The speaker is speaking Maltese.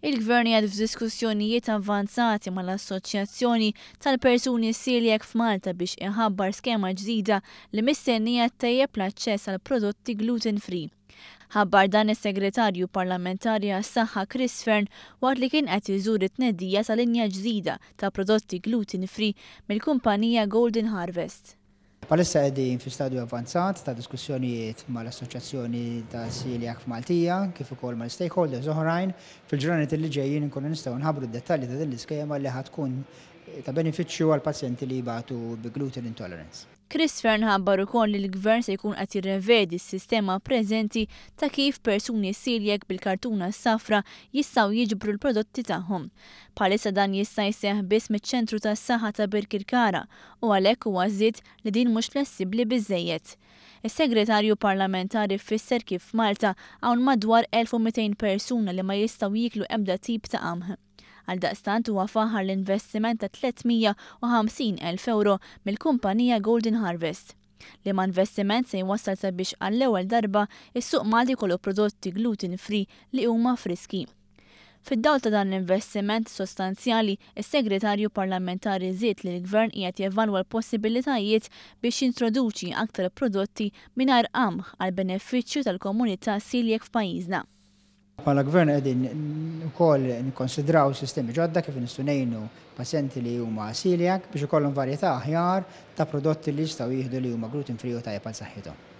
Il-gvern jgħad f'diskussjonijiet avvanzati mal-Assoċjazzjoni tal-Persuni Siljek f'Malta biex iħabbar skema ġdida li mistennija tajjeb l-aċċess għal prodotti gluten-free. Ħabbar dan is-segretarju parlamentari għas-saħħa Chris Fern waqt li kien qed iżur it-tneddija tal-linja ġdida ta' prodotti gluten-free mill-kumpanija Golden Harvest. Palissa għedin fi stadju avanzat ta' diskussjonijiet ma' l-Assoċjazzjoni ta' Siljak f'Maltija, kif ukoll ma' l-stakeholders oħrajn, fil-ġranet li ġejjin nkunu nistgħu nħabru d-dettalji ta' din l-iskema li ħatkun ta' beneficju għal pazjenti li jibatu bi gluten intolerance. Chris Fern ħabbar ukoll li l-gvern se jkun qed jirrevedi s-sistema preżenti ta' kif persuni siljek bil-kartuna safra jistgħu jiġbru l-prodotti tagħhom. Palissa dan jista' jseħ biss miċ-ċentru tas-saħħa ta' Birkirkara u għalhekk huwa żied li din mhux flessibbli biżejjed. Is-segretarju parlamentari fisser kif Malta hawn madwar 1200 persuna li ma jistgħu jiklu ebda tip ta' qamħ. Għal daqstant huwa faħar l-investiment ta' 350 elf euro mill-kumpanija Golden Harvest li ma' investiment se jwassal sabiex għall-ewwel darba is-suq Malti kollu prodotti gluten free li huma friski. Fid-dawl ta' dan l-investiment sostanzjali, is-segretarju parlamentari żiet li l-gvern qiegħed jevalwa l-possibilitajiet biex jintroduċi aktar prodotti mingħajr qamħ għal beneficju tal-komunità siljek f'pajjiżna. Pala gvern għedin ukoll nikonsidraw sistemi ġodda kif nistunejnu pazienti li huma siljak biex ikollhom varjetà aħjar ta' prodotti li jistgħu jieħdu li huma gluten free u tajjeb għal saħħithom.